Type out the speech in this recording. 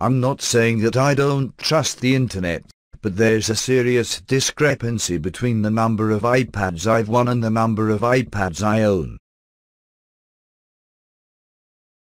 I'm not saying that I don't trust the internet, but there's a serious discrepancy between the number of iPads I've won and the number of iPads I own.